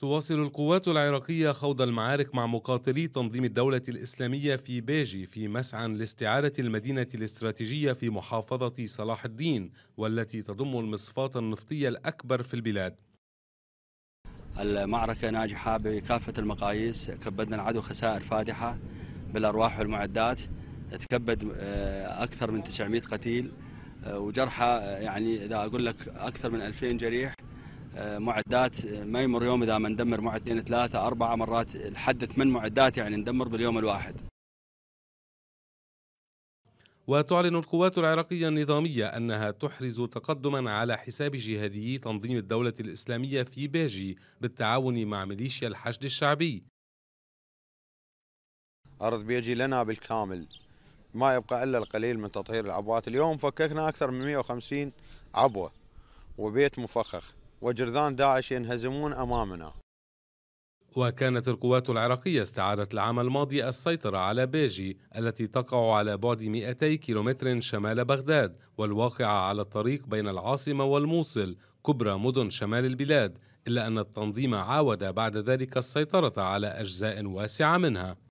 تواصل القوات العراقية خوض المعارك مع مقاتلي تنظيم الدولة الإسلامية في بيجي في مسعى لاستعادة المدينة الاستراتيجية في محافظة صلاح الدين والتي تضم المصفاة النفطية الأكبر في البلاد المعركة ناجحة بكافة المقاييس كبدنا العدو خسائر فادحة بالأرواح والمعدات تكبد آه، أكثر من 900 قتيل آه، وجرحى آه، يعني إذا أقول لك أكثر من 2000 جريح آه، معدات آه، ما يمر يوم اذا ما ندمر معدين ثلاثه اربعه مرات لحد ثمان معدات يعني ندمر باليوم الواحد. وتعلن القوات العراقية النظامية أنها تحرز تقدما على حساب جهادي تنظيم الدولة الإسلامية في باجي بالتعاون مع ميليشيا الحشد الشعبي أرض بيجي لنا بالكامل ما يبقى إلا القليل من تطهير العبوات اليوم فككنا أكثر من 150 عبوة وبيت مفخخ وجرذان داعش ينهزمون أمامنا وكانت القوات العراقية استعادت العام الماضي السيطرة على بيجي التي تقع على بعد 200 كيلومتر شمال بغداد والواقعة على الطريق بين العاصمة والموصل كبرى مدن شمال البلاد إلا أن التنظيم عاود بعد ذلك السيطرة على أجزاء واسعة منها